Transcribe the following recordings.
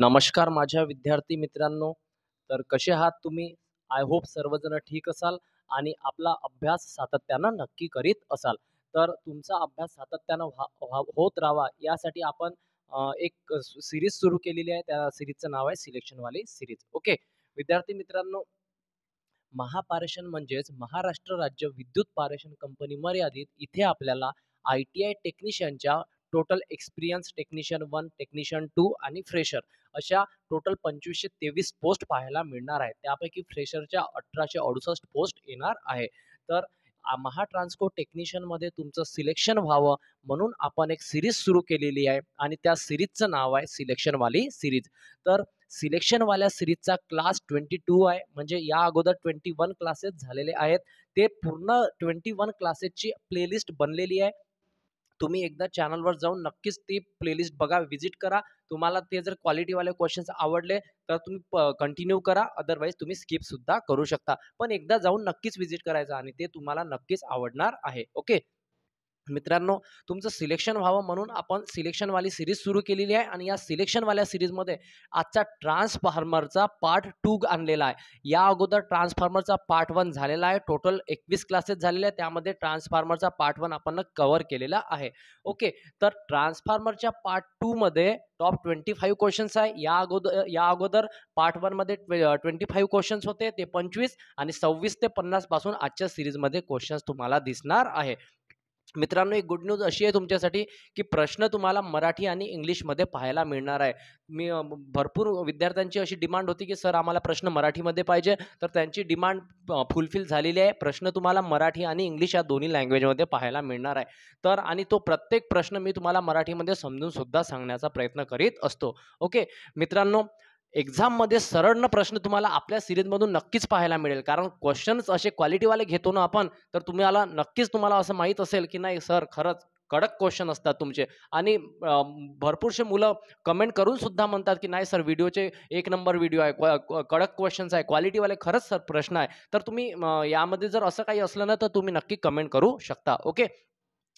नमस्कार माझ्या विद्यार्थी मित्रांनो तर कसे आहात तुम्ही आय होप सर्वजण ठीक असाल आणि आपला अभ्यास सातत्यानं नक्की करीत असाल तर तुमचा अभ्यास सातत्यानं होत राहावा यासाठी आपण एक सिरीज सुरू केलेली आहे त्या सिरीजचं नाव आहे सिलेक्शनवाली सिरीज ओके विद्यार्थी मित्रांनो महापारेषण म्हणजेच महाराष्ट्र राज्य विद्युत पारेषण कंपनी मर्यादित इथे आपल्याला आय टी आय टेक्निशियनच्या total experience technician one technician two आणि फ्रेशर अशा टोटल पंचवीसशे तेवीस पोस्ट पाहायला मिळणार आहे त्यापैकी फ्रेशरच्या अठराशे अडुसष्ट पोस्ट येणार आहे तर महा ट्रान्सको टेक्निशियनमध्ये तुमचं सिलेक्शन व्हावं म्हणून आपण एक सिरीज सुरू केलेली आहे आणि त्या सिरीजचं नाव आहे सिलेक्शनवाली सिरीज तर सिलेक्शनवाल्या सिरीजचा क्लास ट्वेंटी टू आहे म्हणजे या अगोदर ट्वेंटी वन क्लासेस झालेले आहेत ते पूर्ण ट्वेंटी वन क्लासेसची प्लेलिस्ट बनलेली आहे तुम्ही एकदा चॅनलवर जाऊन नक्कीच ती प्लेलिस्ट बघा विजिट करा तुम्हाला ते जर क्वालिटीवाले क्वेश्चन्स आवडले तर तुम्ही कंटिन्यू करा अदरवाईज तुम्ही स्किप सुद्धा करू शकता पण एकदा जाऊन नक्कीच व्हिजिट करायचं आणि ते तुम्हाला नक्कीच आवडणार आहे ओके मित्रांनो तुमचं सिलेक्शन व्हावं म्हणून आपण सिलेक्शनवाली सिरीज सुरू केलेली आहे आणि या सिलेक्शनवाल्या सिरीजमध्ये आजचा ट्रान्सफॉर्मरचा पार्ट टू आणलेला आहे या अगोदर ट्रान्सफॉर्मरचा पार्ट वन झालेला आहे टोटल एकवीस क्लासेस झालेले आहे त्यामध्ये ट्रान्सफॉर्मरचा पार्ट वन आपण कव्हर केलेला आहे ओके तर ट्रान्सफॉर्मरच्या पार्ट टूमध्ये टॉप ट्वेंटी फाईव्ह क्वेश्चन्स आहे या अगोदर या अगोदर पार्ट वनमध्ये ट्वेंटी फाईव्ह क्वेश्चन्स होते ते पंचवीस आणि सव्वीस ते पन्नासपासून आजच्या सिरीजमध्ये क्वेश्चन्स तुम्हाला दिसणार आहे मित्रांनो एक गुड न्यूज अशी आहे तुमच्यासाठी की प्रश्न तुम्हाला मराठी आणि इंग्लिशमध्ये पाहायला मिळणार आहे मी भरपूर विद्यार्थ्यांची अशी डिमांड होती की सर आम्हाला प्रश्न मराठीमध्ये पाहिजे तर त्यांची डिमांड फुलफिल झालेली आहे प्रश्न तुम्हाला मराठी आणि इंग्लिश या दोन्ही लँग्वेजमध्ये पाहायला मिळणार आहे तर आणि तो प्रत्येक प्रश्न मी तुम्हाला मराठीमध्ये समजून सुद्धा सांगण्याचा प्रयत्न करीत असतो ओके मित्रांनो एक्झाममध्ये सरळ प्रश्न तुम्हाला आपल्या सिरीजमधून नक्कीच पाहायला मिळेल कारण क्वेश्चन्स असे क्वालिटीवाले घेतो ना आपण तर तुम्हाला नक्कीच तुम्हाला असं माहीत असेल की नाही सर खरंच कडक क्वेश्चन असतात तुमचे आणि भरपूरसे मुलं कमेंट करून सुद्धा म्हणतात की नाही सर व्हिडिओचे एक नंबर व्हिडिओ आहे कडक क्वेश्चन्स आहे क्वालिटीवाले खरंच सर प्रश्न आहे तर तुम्ही यामध्ये जर असं काही असलं ना तर तुम्ही नक्की कमेंट करू शकता ओके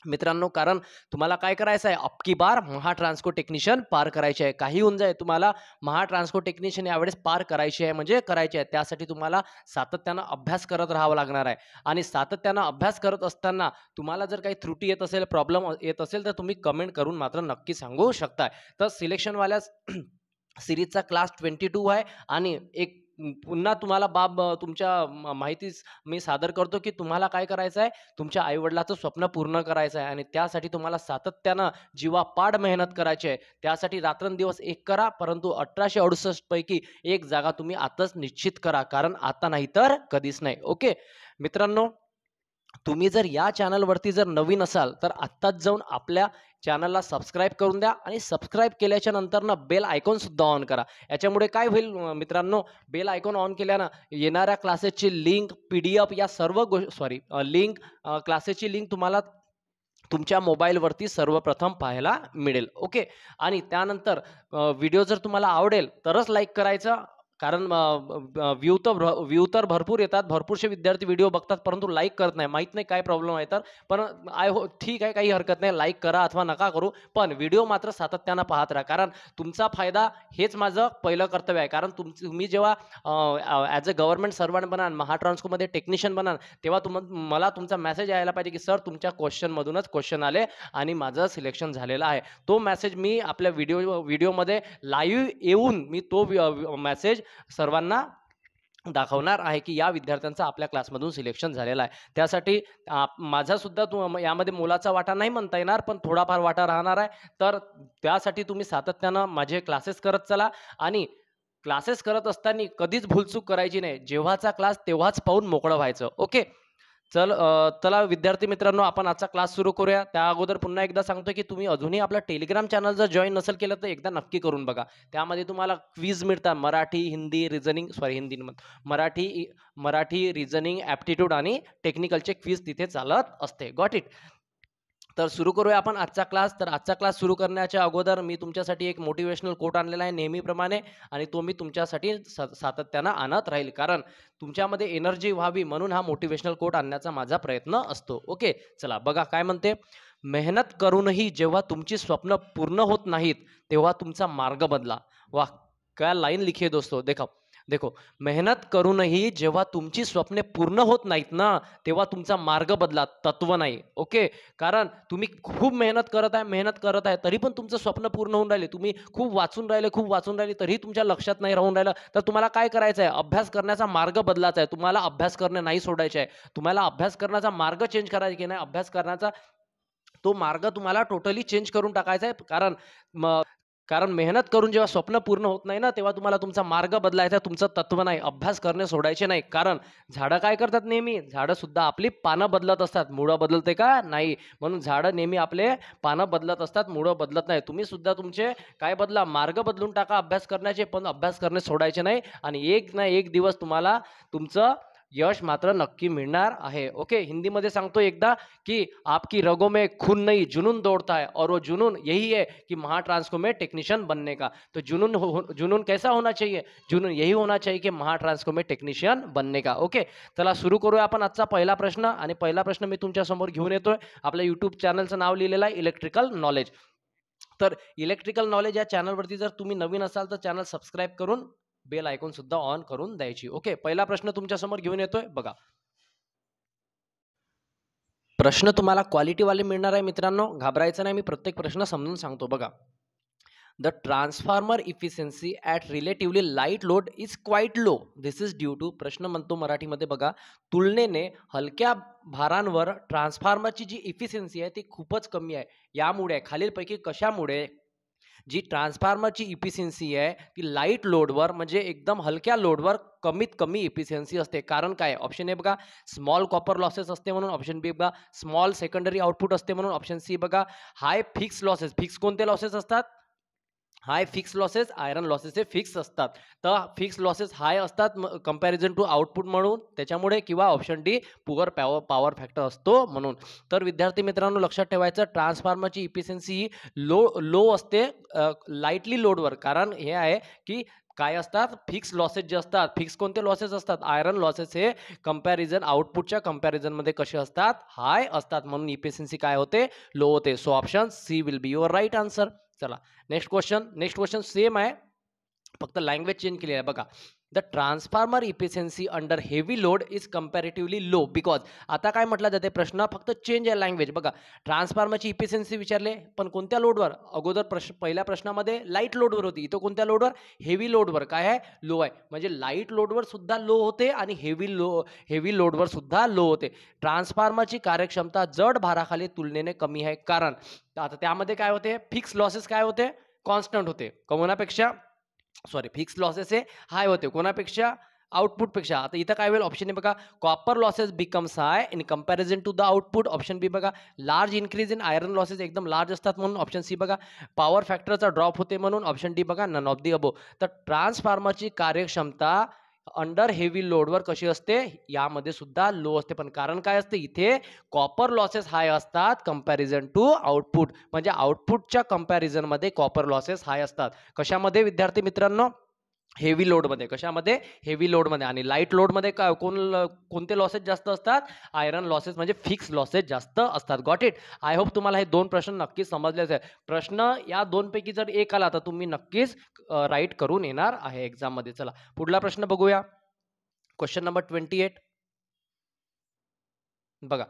मित्रांनो कारण तुम्हाला काय करायचं आहे अपकी बार महा ट्रान्सको टेक्निशियन पार करायचे आहे काही होऊन जाईल तुम्हाला महा ट्रान्सको टेक्निशियन यावेळेस पार करायची आहे म्हणजे करायचे आहे त्यासाठी तुम्हाला सातत्यानं अभ्यास करत राहावं लागणार आहे आणि सातत्यानं अभ्यास करत असताना तुम्हाला जर काही त्रुटी येत असेल प्रॉब्लेम येत असेल तर तुम्ही कमेंट करून मात्र नक्की सांगू शकताय तर सिलेक्शनवाल्या सिरीजचा क्लास ट्वेंटी टू आहे आणि एक पुन्हा तुम्हाला बाब तुमच्या माहितीच मी सादर करतो की तुम्हाला काय करायचं आहे तुमच्या आईवडिलाचं स्वप्न पूर्ण करायचं आहे आणि त्यासाठी तुम्हाला सातत्यानं जीवापाड मेहनत करायची आहे त्यासाठी रात्रंदिवस एक करा परंतु अठराशे अडुसष्ट पैकी एक जागा तुम्ही आताच निश्चित करा कारण आता नाही तर कधीच नाही ओके मित्रांनो तुम्ही जर या चॅनलवरती जर नवीन असाल तर आत्ताच जाऊन आपल्या चॅनलला सबस्क्राईब करून द्या आणि सबस्क्राईब केल्याच्या नंतर ना बेल आयकॉनसुद्धा ऑन करा याच्यामुळे काय होईल मित्रांनो बेल आयकॉन ऑन केल्यानं येणाऱ्या क्लासेसची लिंक पी डी एफ या सर्व गो सॉरी लिंक क्लासेसची लिंक तुम्हाला तुमच्या मोबाईलवरती सर्वप्रथम पाहायला मिळेल ओके आणि त्यानंतर व्हिडिओ जर तुम्हाला आवडेल तरच लाईक करायचं कारण व्ह्यू तर व्ह्यू तर भरपूर येतात भरपूरसे विद्यार्थी व्हिडिओ बघतात परंतु लाईक करत नाही माहीत नाही काय प्रॉब्लेम आहे तर पण आय हो ठीक आहे काही हरकत नाही लाईक करा अथवा नका करू पण व्हिडिओ मात्र सातत्यानं पाहत राहा कारण तुमचा फायदा हेच माझं पहिलं कर्तव्य आहे कारण तुम तुम्ही जेव्हा ॲज अ गव्हर्नमेंट सर्वंट बनाल महाट्रान्सकोमध्ये टेक्निशियन बनाल तेव्हा तुम मला तुमचा मेसेज यायला पाहिजे की सर तुमच्या क्वेश्चनमधूनच क्वेश्चन आले आणि माझं सिलेक्शन झालेलं आहे तो मेसेज मी आपल्या व्हिडिओ व्हिडिओमध्ये लाईव्ह येऊन मी तो मेसेज सर्वांना दाखवणार आहे की या विद्यार्थ्यांचं आपल्या क्लासमधून सिलेक्शन झालेलं आहे त्यासाठी माझासुद्धा तू यामध्ये मोलाचा वाटा नाही म्हणता येणार पण थोडाफार वाटा राहणार आहे तर त्यासाठी तुम्ही सातत्यानं माझे क्लासेस करत चला आणि क्लासेस करत असताना कधीच भूलचूक करायची नाही जेव्हाचा क्लास तेव्हाच पाहून मोकळं व्हायचं ओके चल चला विद्यार्थी मित्रांनो आपण आजचा क्लास सुरू करूया त्या अगोदर पुन्हा एकदा सांगतो की तुम्ही अजूनही आपल्या टेलिग्राम चॅनल जर जॉईन नसेल केलं तर एकदा नक्की करून बघा त्यामध्ये तुम्हाला क्वीज मिळतात Marathi Hindi reasoning sorry Hindi Marathi Marathi reasoning aptitude आणि टेक्निकलचे क्वीज तिथे चालत असते गॉट इट तर सुरू करूया आपण आजचा क्लास तर आजचा क्लास सुरू करण्याच्या अगोदर मी तुमच्यासाठी एक मोटिवेशनल कोट आणलेला आहे नेहमीप्रमाणे आणि तो मी तुमच्यासाठी सातत्यानं आणत राहील कारण तुमच्यामध्ये एनर्जी व्हावी म्हणून हा मोटिवेशनल कोट आणण्याचा माझा प्रयत्न असतो ओके चला बघा काय म्हणते मेहनत करूनही जेव्हा तुमची स्वप्न पूर्ण होत नाहीत तेव्हा तुमचा मार्ग बदला वा काय लाईन लिखी दोस्तो देखा देखो मेहनत करूनही जेव्हा तुमची स्वप्ने पूर्ण होत नाहीत ना तेव्हा तुमचा मार्ग बदला तत्व नाही ओके कारण तुम्ही खूप मेहनत करत आहे मेहनत करत आहे तरी पण तुमचं स्वप्न पूर्ण होऊन राहिले तुम्ही खूप वाचून राहिले खूप वाचून राहिले तरीही तुमच्या लक्षात नाही राहून राहिलं तर तुम्हाला काय करायचं आहे अभ्यास करण्याचा मार्ग बदलाचा आहे तुम्हाला अभ्यास करणे नाही सोडायचे आहे तुम्हाला अभ्यास करण्याचा मार्ग चेंज करायचा की नाही अभ्यास करण्याचा तो मार्ग तुम्हाला टोटली चेंज करून टाकायचा आहे कारण कारण मेहनत करून जेव्हा स्वप्न पूर्ण होत नाही ना तेव्हा तुम्हाला तुमचा मार्ग बदलायचा तुमचं तत्व नाही अभ्यास करणे सोडायचे नाही कारण झाडं काय करतात नेहमी झाडं सुद्धा आपली पानं बदलत असतात मुळं बदलते का नाही म्हणून झाडं नेहमी आपले पानं बदलत असतात मुळं बदलत नाही तुम्ही सुद्धा तुमचे काय बदला मार्ग बदलून टाका अभ्यास करण्याचे पण अभ्यास करणे सोडायचे नाही आणि एक ना एक दिवस तुम्हाला तुमचं यश मात्र नक्की मिळणार आहे ओके हिंदीमध्ये सांगतो एकदा की आपकी रगों में खून नहीं जुनून दौड़ता है और वो जुनून यही है की महाट्रांसको में टेक्निशियन बनने का तो जुनून हो, हो, जुनून कैसा होना चाहिए जुनून यही होना चाहिए की महा में टेक्निशियन बनने का ओके चला सुरू करूया आपण आजचा पहिला प्रश्न आणि पहिला प्रश्न मी तुमच्यासमोर घेऊन येतोय आपल्या युट्यूब चॅनलचं नाव लिहिलेलं आहे इलेक्ट्रिकल नॉलेज तर इलेक्ट्रिकल नॉलेज या चॅनलवरती जर तुम्ही नवीन असाल तर चॅनल सबस्क्राईब करून बेल आयकॉन सुद्धा ऑन करून द्यायची ओके पहिला प्रश्न तुमच्या समोर घेऊन येतोय बघा प्रश्न तुम्हाला क्वालिटीवाले मिळणार आहे मित्रांनो घाबरायचं नाही मी प्रत्येक प्रश्न समजून सांगतो बघा the transformer efficiency at relatively light load is quite low this is due to प्रश्न म्हणतो मराठीमध्ये बघा तुलनेने हलक्या भारांवर ट्रान्सफॉर्मरची जी इफिशियन्सी आहे ती खूपच कमी आहे यामुळे खालीलपैकी कशामुळे जी ट्रान्सफॉर्मरची इफिशियन्सी आहे ती लाईट लोडवर म्हणजे एकदम हलक्या लोडवर कमीत कमी इफिशियन्सी असते कारण काय ऑप्शन ए बघा स्मॉल कॉपर लॉसेस असते म्हणून ऑप्शन बी बघा स्मॉल सेकंडरी आउटपुट असते म्हणून ऑप्शन सी बघा हाय फिक्स लॉसेस फिक्स कोणते लॉसेस असतात high fix losses iron losses हे फिक्स असतात तर फिक्स लॉसेस हाय असतात कंपॅरिझन टू आउटपुट म्हणून त्याच्यामुळे किंवा option D poor power power factor असतो म्हणून तर विद्यार्थी मित्रांनो लक्षात ठेवायचं ट्रान्सफॉर्मरची इफिशियन्सी ही लो लो असते लाईटली लोडवर कारण हे आहे की काय असतात फिक्स लॉसेस जे असतात फिक्स कोणते लॉसेस असतात आयरन लॉसेस हे कंपॅरिझन आउटपुटच्या कंपॅरिझनमध्ये कसे असतात हाय असतात म्हणून इफिशियन्सी काय होते लो होते so option C will be your right answer चला next question next question same आहे फक्त लँग्वेज चेंज केली आहे बघा the transformer efficiency under heavy load is comparatively low because आता काय म्हटलं जाते प्रश्न फक्त चेंज या लँग्वेज बघा ट्रान्सफॉर्मरची इफिशियन्सी विचारले पण कोणत्या लोडवर अगोदर प्रश्न पहिल्या प्रश्नामध्ये लाईट लोडवर होती इथं कोणत्या लोडवर हेवी लोडवर काय आहे लो आहे म्हणजे लाईट लोडवर सुद्धा लो होते आणि हेवी लो हेवी लोडवर सुद्धा लो होते ट्रान्सफॉर्मरची कार्यक्षमता जड भाराखाली तुलनेने कमी आहे कारण आता त्यामध्ये काय होते फिक्स लॉसेस काय होते कॉन्स्टंट होते कमोनापेक्षा सॉरी फिक्स लॉसेस हे हाय होते कोणापेक्षा आउटपुटपेक्षा आता इथं काय होईल ऑप्शन ए बघा copper losses becomes high in comparison to the output option B बघा large increase in iron losses एकदम लार्ज असतात म्हणून ऑप्शन सी बघा पॉवर फॅक्टरचा ड्रॉप होते म्हणून ऑप्शन डी बघा नन ऑफ दी अबो तर ट्रान्सफॉर्मरची कार्यक्षमता अंडर हेवी लोडवर कशी असते यामध्ये सुद्धा लो असते पण कारण काय असते इथे कॉपर लॉसेस हाय असतात कम्पॅरिझन टू आउटपुट म्हणजे आउटपुटच्या मध्ये कॉपर लॉसेस हाय असतात कशामध्ये विद्यार्थी मित्रांनो हेवी लोडमध्ये कशामध्ये हेवी लोडमध्ये आणि लाईट लोडमध्ये काय कोण कोणते लॉसेस जास्त असतात आयरन लॉसेस म्हणजे फिक्स लॉसेस जास्त असतात गॉट इट आय होप तुम्हाला हे दोन प्रश्न नक्कीच समजले आहे प्रश्न या दोनपैकी जर एक आला तर तुम्ही नक्कीच राईट करून येणार आहे एक्झाममध्ये चला पुढला प्रश्न बघूया क्वेश्चन नंबर ट्वेंटी एट बघा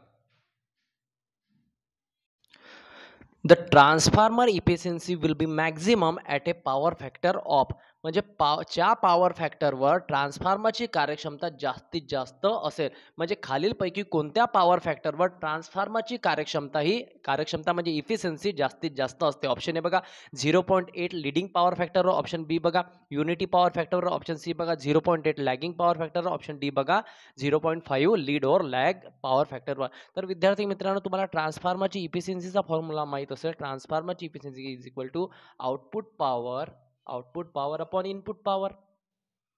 the transformer efficiency will be maximum at a power factor of म्हणजे पावच्या पॉवर फॅक्टरवर ट्रान्सफॉर्मरची कार्यक्षमता जास्तीत जास्त असेल म्हणजे खालीलपैकी कोणत्या पॉवर फॅक्टरवर ट्रान्सफॉर्मरची कार्यक्षमता ही कार्यक्षमता म्हणजे इफिशियन्सी जास्तीत जास्त असते ऑप्शन ए बघा zero point eight leading power फॅक्टरवर ऑप्शन बी बघा युनिटी पॉवर फॅक्टरवर ऑप्शन सी बघा zero point eight lagging power फॅक्टरवर ऑप्शन डी बघा zero point five lead or lag power फॅक्टरवर तर विद्यार्थी मित्रांनो तुम्हाला ट्रान्सफॉर्मरची इफिशियन्सीचा फॉर्म्युला माहीत असेल ट्रान्सफॉर्मरची efficiency is equal to output power output power upon input power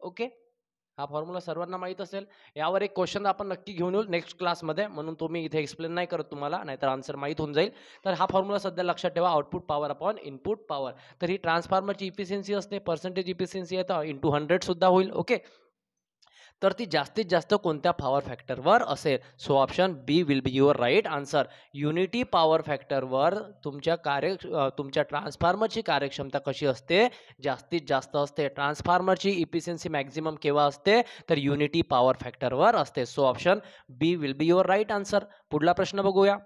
okay हा फॉर्म्युला सर्वांना माहीत असेल यावर एक क्वेश्चन आपण नक्की घेऊन येऊ नेक्स्ट क्लासमध्ये म्हणून तो मी इथे एक्सप्लेन नाही करत तुम्हाला नाहीतर आन्सर माहीत होऊन जाईल तर हा फॉर्म्युला सध्या लक्षात ठेवा output power upon input power तर ही ट्रान्सफॉर्मरची इफिशियन्सी असते पर्सेंटेज इफिशियन्सी आहे तर इंटू हंड्रेडसुद्धा होईल ओके तर ती जास्तीत जास्त कोणत्या पॉवर फॅक्टरवर असेल so option B will be your right answer unity power फॅक्टरवर तुमच्या कार्य तुमच्या ट्रान्सफार्मरची कार्यक्षमता कशी असते जास्तीत जास्त असते ट्रान्सफार्मरची इफिशियन्सी मॅक्झिमम केव्हा असते तर युनिटी पॉवर फॅक्टरवर असते so option B will be your right answer पुढला प्रश्न बघूया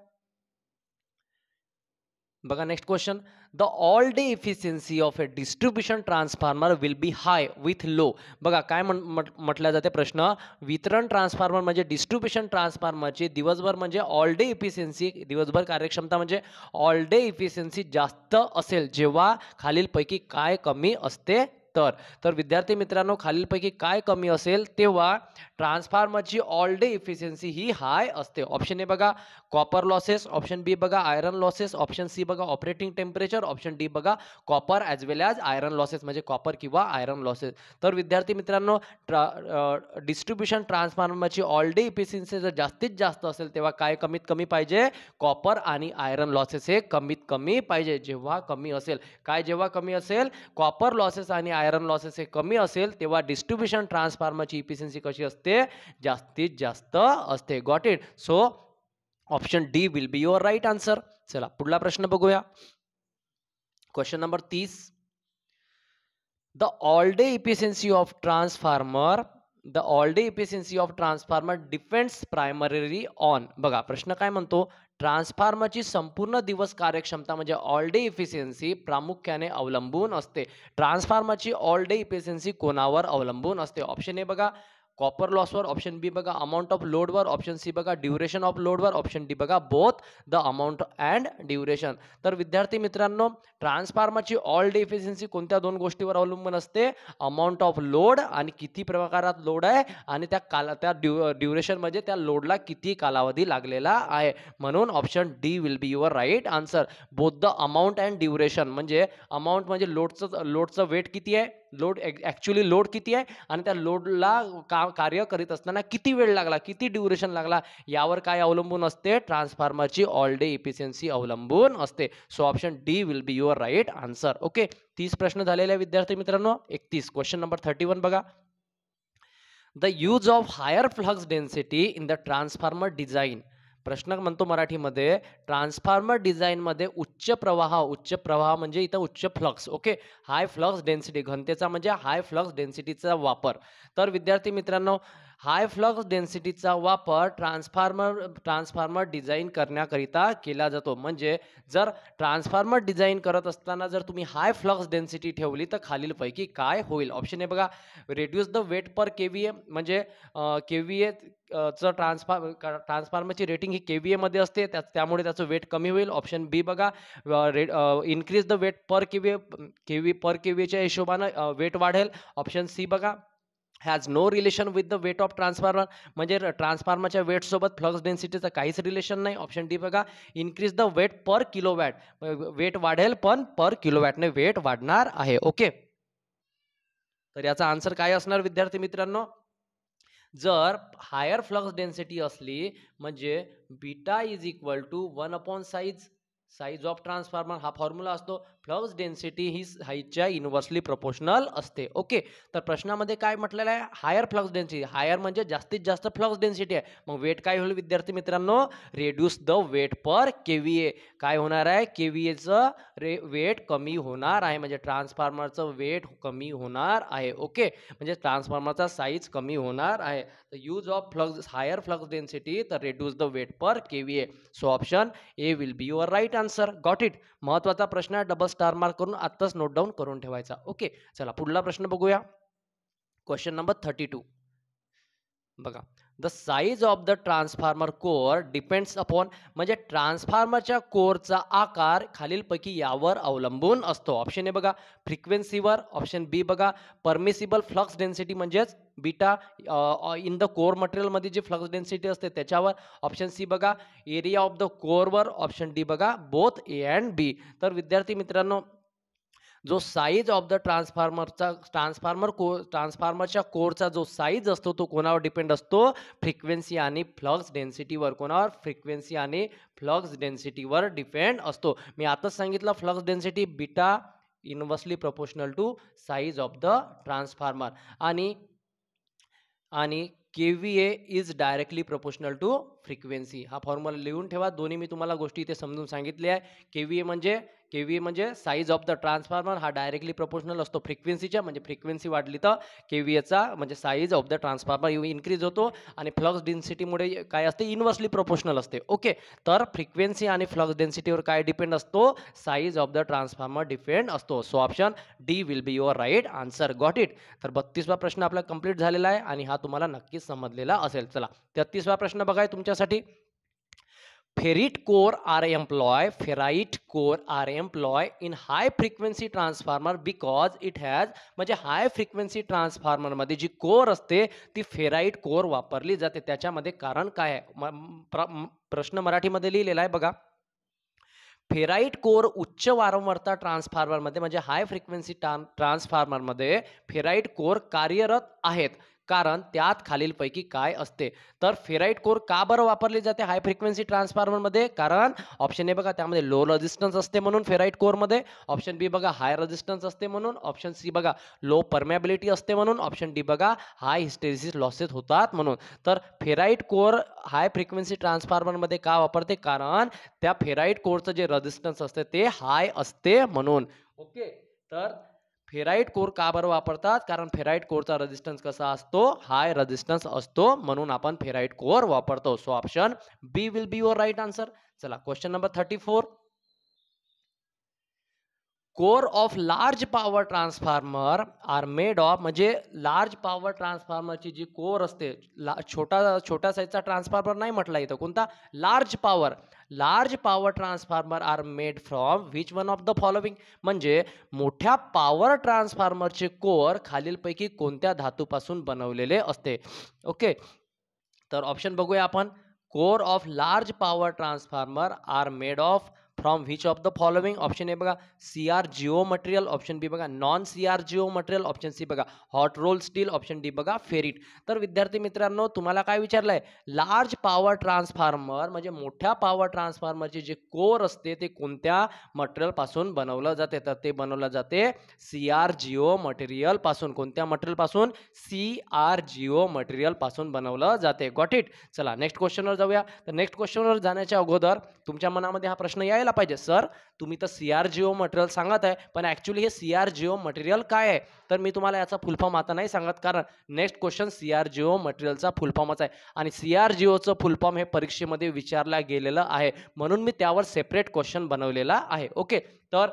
बघा next question the all day efficiency of a distribution transformer will be high with low बघा काय म्हण म्हटल्या जाते प्रश्न वितरण ट्रान्सफॉर्मर म्हणजे डिस्ट्रीब्युशन ट्रान्सफॉर्मरची दिवसभर म्हणजे ऑल डे इफिशियन्सी दिवसभर कार्यक्षमता म्हणजे ऑल डे इफिशियन्सी जास्त असेल जेव्हा खालीलपैकी काय कमी असते तर तर विद्यार्थी मित्रांनो खालीलपैकी काय कमी असेल तेव्हा ट्रान्सफार्मरची ऑल डे इफिशियन्सी ही हाय असते ऑप्शन ए बघा कॉपर लॉसेस ऑप्शन बी बघा आयरन लॉसेस ऑप्शन सी बघा ऑपरेटिंग टेम्परेचर ऑप्शन डी बघा copper as well as iron losses म्हणजे कॉपर किंवा आयरन लॉसेस तर विद्यार्थी मित्रांनो ट्रा डिस्ट्रीब्युशन ट्रान्सफॉर्मरची ऑल डे इफिशियन्सी जर जास्तीत जास्त असेल तेव्हा काय कमीत कमी पाहिजे कॉपर आणि आयरन लॉसेस हे कमीत कमी पाहिजे जेव्हा कमी असेल काय जेव्हा कमी असेल कॉपर लॉसेस आणि आयरन आयरन लॉसेस हे कमी असेल तेव्हा डिस्ट्रीब्युशन ट्रान्सफॉर्मरची इफिशियन्सी कशी असते जास्तीत जास्त असते got it so option D will be your right answer चला पुढला प्रश्न बघूया क्वेश्चन नंबर तीस the all day efficiency of transformer the all day efficiency of transformer depends primary on बघा प्रश्न काय म्हणतो ट्रान्सफॉर्मरची संपूर्ण दिवस कार्यक्षमता म्हणजे ऑल डे इफिशियन्सी प्रामुख्याने अवलंबून असते ट्रान्सफॉर्मरची ऑल डे इफिशियन्सी कोणावर अवलंबून असते ऑप्शन ए बघा कॉपर लॉसवर ऑप्शन बी बघा अमाऊंट ऑफ लोडवर ऑप्शन सी बघा ड्युरेशन ऑफ लोडवर ऑप्शन डी बघा both the amount and duration तर विद्यार्थी मित्रांनो ट्रान्सफॉर्मरची ऑल डेफिशियन्सी कोणत्या दोन गोष्टीवर अवलंबून असते अमाऊंट ऑफ लोड आणि किती प्रकारात लोड आहे आणि त्या काल त्या ड्यु ड्युरेशन म्हणजे त्या लोडला किती कालावधी लागलेला आहे म्हणून option D will be your right answer both the amount and duration म्हणजे अमाऊंट म्हणजे लोडचं लोडचं वेट किती आहे लोड ॲक्च्युली लोड किती आहे आणि त्या लोडला का कार्य करीत असताना किती वेळ लागला किती ड्युरेशन लागला यावर काय अवलंबून असते ट्रान्सफॉर्मरची ऑल डे इफिशियन्सी अवलंबून असते so option D will be your right answer okay तीस प्रश्न झालेले विद्यार्थी मित्रांनो एकतीस क्वेश्चन नंबर थर्टी वन बघा the use of higher flux density in the transformer design प्रश्न म्हणतो मराठीमध्ये ट्रान्सफॉर्मर डिझाईनमध्ये उच्च प्रवाह उच्च प्रवाह म्हणजे इथं उच्च flux okay high flux density घनतेचा म्हणजे हाय फ्लक्स डेन्सिटीचा वापर तर विद्यार्थी मित्रांनो हाय फ्लक्स डेन्सिटीचा वापर ट्रान्सफार्मर ट्रान्सफार्मर डिझाईन करण्याकरिता केला जातो म्हणजे जर ट्रान्सफार्मर डिझाईन करत असताना जर तुम्ही हाय फ्लक्स डेन्सिटी ठेवली तर खालीलपैकी काय होईल ऑप्शन ए बघा reduce the weight per K V A म्हणजे के व्ही ए चं ट्रान्सफार्म ट्रान्सफार्मरची रेटिंग ही के व्ही एमध्ये असते त्या त्यामुळे त्याचं वेट कमी होईल ऑप्शन बी बघा रे increase the weight per K V K V per K व्हीच्या हिशोबानं वेट वाढेल ऑप्शन सी बघा has no relation with the weight of transformer म्हणजे ट्रान्सफॉर्मरच्या वेटसोबत फ्लक्स डेन्सिटीचं काहीच रिलेशन नाही ऑप्शन डी बघा increase the weight per kilowatt weight वाढेल पण पर किलोवॅटने वेट वाढणार आहे ओके तर याचा आन्सर काय असणार विद्यार्थी मित्रांनो जर हायर फ्लक्स डेन्सिटी असली म्हणजे beta is equal to one upon size size of transformer हा फॉर्म्युला असतो फ्लक्स डेन्सिटी ही हाईटच्या इन्व्हर्सली प्रपोशनल असते ओके तर प्रश्नामध्ये काय म्हटलेलं आहे हायर फ्लक्स डेन्सिटी हायर म्हणजे जास्तीत जास्त फ्लक्स डेन्सिटी आहे मग वेट काय होईल विद्यार्थी मित्रांनो reduce the weight per K V A काय होणार आहे के व्ही एचं रे वेट कमी होणार आहे म्हणजे ट्रान्सफॉर्मरचं वेट कमी होणार आहे ओके म्हणजे ट्रान्सफॉर्मरचा साईज कमी होणार आहे तर use of flux higher flux density तर reduce the weight per K A so option A will be your right answer got it महत्त्वाचा प्रश्न आहे डबल स्टार मार्क करून आत्ताच नोट डाऊन करून ठेवायचा ओके चला पुढला प्रश्न बघूया क्वेश्चन नंबर थर्टी टू बघा the size of the transformer core depends upon म्हणजे ट्रान्सफार्मरच्या कोअरचा आकार खालीलपैकी यावर अवलंबून असतो ऑप्शन ए बघा फ्रिक्वेन्सीवर ऑप्शन बी बघा परमिसिबल फ्लक्स डेन्सिटी म्हणजेच बीटा इन द कोर मटेरियलमध्ये जी फ्लक्स डेन्सिटी असते त्याच्यावर ऑप्शन सी बघा एरिया ऑफ द कोरवर ऑप्शन डी बघा बोथ ए अँड बी तर विद्यार्थी मित्रांनो जो साईज ऑफ द ट्रान्सफॉर्मरचा ट्रान्सफॉर्मर को ट्रान्सफॉर्मरच्या कोरचा जो साईज असतो तो कोणावर डिपेंड असतो फ्रिक्वेन्सी आणि फ्लक्स डेन्सिटीवर कोणावर फ्रिक्वेन्सी आणि फ्लक्स डेन्सिटीवर डिपेंड असतो मी आताच सांगितलं flux density beta inversely proportional to size of the transformer आणि आणि K V A is directly proportional to frequency हा फॉर्म्युला लिहून ठेवा दोन्ही मी तुम्हाला गोष्टी इथे समजून सांगितल्या आहे के व्ही ए म्हणजे के व्ही म्हणजे साईज ऑफ द ट्रान्सफॉर्मर हा डायरेक्टली प्रोपोर्शनल असतो फ्रिक्वेन्सीच्या म्हणजे फ्रिक्वेन्सी वाढली तर के व्ही एचा म्हणजे size of the transformer increase होतो आणि फ्लक्स डेन्सिटीमुळे काय असते इन्व्हर्सली प्रोपोर्शनल असते ओके तर फ्रिक्वेन्सी आणि फ्लक्स डेन्सिटीवर काय डिपेंड असतो size of the transformer depend असतो so option D will be your right answer got it तर बत्तीसवा प्रश्न आपला कंप्लीट झालेला आहे आणि हा तुम्हाला नक्कीच समजलेला असेल चला तेहतीसवा प्रश्न बघाय तुमच्यासाठी ferrite core are employ ferrite core are employ in high frequency transformer because it has म्हणजे हाय फ्रिक्वेन्सी ट्रान्सफॉर्मरमध्ये जी कोर असते ती फेराईट कोर वापरली जाते त्याच्यामध्ये कारण काय आहे प्रश्न मराठीमध्ये लिहिलेला आहे बघा फेराईट कोर उच्च वारंवारता ट्रान्सफॉर्मरमध्ये म्हणजे हाय फ्रिक्वेन्सी ट्रान्सफॉर्मरमध्ये फेराइट कोर कार्यरत आहेत कारण त्यात खालीलपैकी काय असते तर फेराईट कोर का बरं वापरली जाते हाय फ्रिक्वेन्सी ट्रान्सफॉर्मरमध्ये कारण ऑप्शन ए बघा त्यामध्ये लो रजिस्टन्स असते म्हणून फेराईट कोरमध्ये ऑप्शन बी बघा हाय रजिस्टन्स असते म्हणून ऑप्शन सी बघा लो परमॅबिलिटी असते म्हणून ऑप्शन डी बघा हाय हिस्टेरिसिस लॉसेस होतात म्हणून तर फेराईट कोर हाय फ्रिक्वेन्सी ट्रान्सफॉर्मरमध्ये का वापरते कारण त्या फेराईट कोरचं जे रजिस्टन्स असते ते हाय असते म्हणून ओके तर फेराइट कोर का बरं वापरतात कारण कोर कोरचा रेजिस्टन्स कसा असतो हाय रेजिस्टन्स असतो म्हणून आपण फेराइट कोर वापरतो so option B will be your right answer चला question number thirty four core of large power transformer are made of म्हणजे लार्ज पॉवर ट्रान्सफॉर्मरची जी कोर असते ला छोटा छोटा साईजचा ट्रान्सफॉर्मर नाही म्हटला इथं कोणता large power large power transformer are made from which one of the following म्हणजे मोठ्या पॉवर ट्रान्सफॉर्मरचे कोर खालीलपैकी कोणत्या धातूपासून बनवलेले असते ओके तर ऑप्शन बघूया आपण core of large power transformer are made of from which of the following option A बघा C R G O material option B बघा non C R G O material option C बघा hot roll steel option D बघा ferrite तर विद्यार्थी मित्रांनो तुम्हाला काय विचारलं आहे लार्ज पॉवर ट्रान्सफॉर्मर म्हणजे मोठ्या पॉवर ट्रान्सफॉर्मरचे जे कोर असते ते कोणत्या मटेरियलपासून बनवलं जाते तर ते बनवलं जाते सी आर जिओ मटेरियलपासून कोणत्या मटेरियलपासून सी आर जिओ मटेरियलपासून बनवलं जाते गॉट इट चला नेक्स्ट क्वेश्चनवर जाऊया तर नेक्स्ट क्वेश्चनवर जाण्याच्या अगोदर तुमच्या मनामध्ये हा प्रश्न यायला पाहिजे सर तुम्ही तर सी आर ओ मटेरियल सांगत आहे पण ॲक्च्युली हे सी आर ओ मटेरियल काय आहे तर मी तुम्हाला याचा फुलफॉर्म आता नाही सांगत कारण next question C R O मटेरियलचा फुलफॉर्मच आहे आणि सी आर ओचं फुलफॉर्म हे परीक्षेमध्ये विचारलं गेलेलं आहे म्हणून मी त्यावर सेपरेट क्वेश्चन बनवलेला आहे ओके तर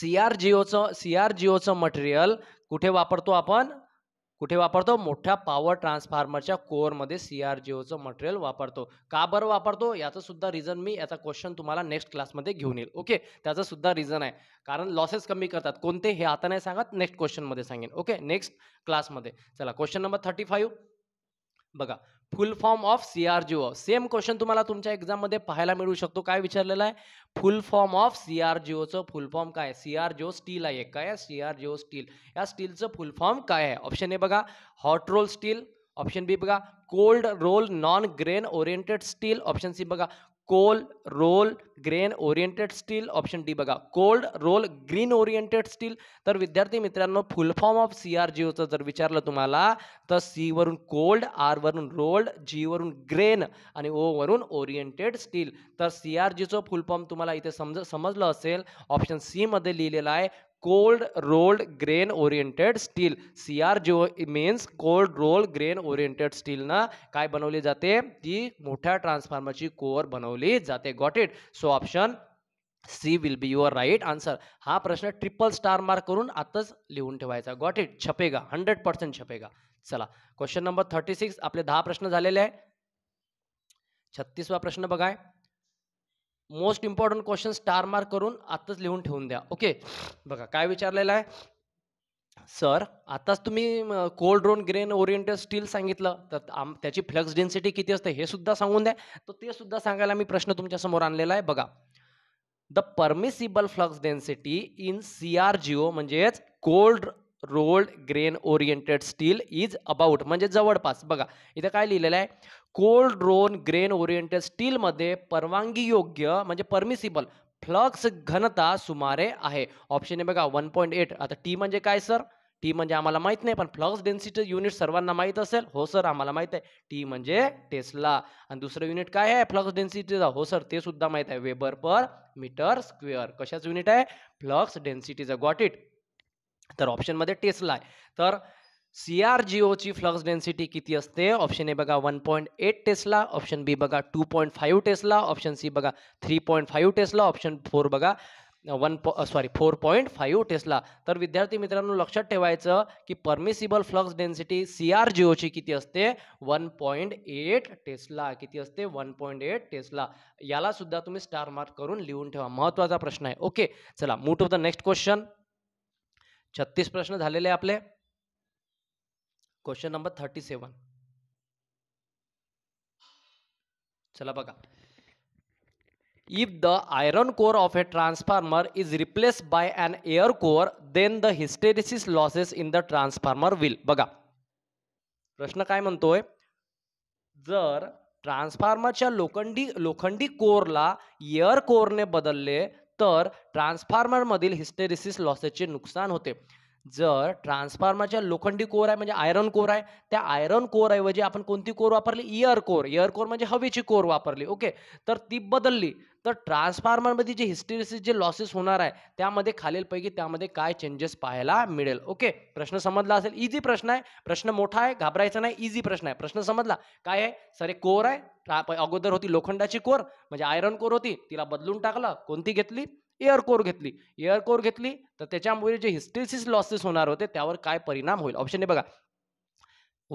सी आर ओचं सी आर ओचं मटेरियल कुठे वापरतो आपण कुठे वापरतो मोठ्या पॉवर ट्रान्सफॉर्मरच्या कोअरमध्ये सी आर जी ओचं मटेरियल वापरतो का बरं वापरतो याचं सुद्धा रिझन मी याचा क्वेश्चन तुम्हाला नेक्स्ट क्लासमध्ये घेऊन येईल ओके त्याचं सुद्धा रिझन आहे कारण लॉसेस कमी करतात कोणते हे आता नाही सांगत नेक्स्ट क्वेश्चनमध्ये सांगेन ओके नेक्स्ट क्लासमध्ये चला क्वेश्चन नंबर थर्टी फाईव्ह बघा full form of C R G O same question तुम्हाला तुमच्या एक्झाममध्ये पाहायला मिळू शकतो काय विचारलेलं आहे full form of C R G ओचं फुल फॉर्म काय C R G O steel आहे काय C R G O steel या स्टीलचं फुल फॉर्म काय आहे ऑप्शन ए बघा hot roll steel option B बघा cold roll non grain oriented steel option C बघा cold role grain oriented steel option D बघा cold roll green oriented steel तर विद्यार्थी मित्रांनो full form of C R जीओचं जर विचारलं तुम्हाला तर सीवरून कोल्ड आरवरून रोल्ड जीवरून ग्रेन आणि ओवरून ओरिएंटेड स्टील तर सी आर जीचं फुल फॉर्म तुम्हाला इथे समज समजलं असेल ऑप्शन सीमध्ये लिहिलेलं आहे cold rolled grain oriented steel CRGO means cold roll grain oriented ना काय बनवली जाते ती मोठ्या ट्रान्सफॉर्मरची कोअर बनवली जाते got it so option C will be your right answer हा प्रश्न ट्रिपल स्टार मार्क करून आताच लिहून ठेवायचा गॉट इट छपेगा हंड्रेड पर्सेंट छपेगा चला क्वेश्चन नंबर थर्टी सिक्स आपले दहा प्रश्न झालेले आहे छत्तीसवा प्रश्न बघाय most important question star mark करून आत्ताच लिहून ठेवून द्या ओके बघा काय विचारलेलं आहे सर आताच तुम्ही cold drawn grain oriented steel सांगितलं तर आम त्याची फ्लक्स डेन्सिटी किती असते हे सुद्धा सांगून द्या तर ते सुद्धा सांगायला मी प्रश्न तुमच्यासमोर आणलेला आहे बघा the permissible flux density in C R G O म्हणजेच cold rolled grain oriented steel is about म्हणजे जवळपास बघा इथं काय लिहिलेलं आहे कोल्ड रोन ग्रेन ओरिएंटेड स्टीलमध्ये परवानगी योग्य म्हणजे परमिसिबल फ्लक्स घनता सुमारे आहे ऑप्शन आहे बघा वन पॉईंट एट आता टी म्हणजे काय सर टी म्हणजे आम्हाला माहित नाही पण फ्लक्स डेन्सिटी युनिट सर्वांना माहीत असेल हो सर आम्हाला माहित आहे टी म्हणजे टेस्ला आणि दुसरं युनिट काय आहे फ्लक्स डेन्सिटीचा हो सर ते सुद्धा माहीत आहे वेबर पर मीटर स्क्वेअर कशाच युनिट आहे फ्लक्स डेन्सिटीचा गॉट इट तर ऑप्शनमध्ये टेस्ला आहे तर सी आर जी ओची फ्लक्स डेन्सिटी किती असते ऑप्शन ए बघा one point eight tesla option B बघा two point five tesla option C बघा three point five tesla option four बघा one sorry four point five tesla तर विद्यार्थी मित्रांनो लक्षात ठेवायचं की permissible flux density C R G ओची किती असते वन पॉईंट एट टेस्टला किती असते वन पॉईंट एट टेस्टला यालासुद्धा तुम्ही स्टार मार्क करून लिहून ठेवा महत्त्वाचा प्रश्न आहे ओके चला moot of the next question छत्तीस प्रश्न झालेले आपले क्वेश्चन नंबर थर्टी सेवन चला बघा if the iron core of a transformer is replace by an air core then the hysteresis losses in the transformer will बघा प्रश्न काय म्हणतोय जर ट्रान्सफॉर्मरच्या लोखंडी लोखंडी कोरला एअर कोरने बदलले तर ट्रान्सफॉर्मरमधील हिस्टेरिसिस लॉसेचे नुकसान होते जर ट्रान्सफॉर्मरच्या लोखंडी कोर आहे म्हणजे आयरन कोर आहे त्या आयरन कोरऐवजी आपण कोणती कोर वापरली इयर कोर इयर कोर म्हणजे हवेची कोर वापरली ओके तर ती बदलली तर ट्रान्सफॉर्मरमध्ये जे हिस्टेरिसिस जे लॉसेस होणार आहे त्यामध्ये खालीलपैकी त्यामध्ये काय चेंजेस पाहायला मिळेल ओके प्रश्न समजला असेल इझी प्रश्न आहे प्रश्न मोठा आहे घाबरायचा नाही इझी प्रश्न आहे प्रश्न समजला काय आहे सर एक कोर आहे अगोदर होती लोखंडाची कोर म्हणजे आयरन कोर होती तिला बदलून टाकलं कोणती घेतली एअर कोर घेतली एअर कोर घेतली तर त्याच्यामुळे जे हिस्टेसिस लॉसेस होणार होते त्यावर काय परिणाम होईल ऑप्शन ए बघा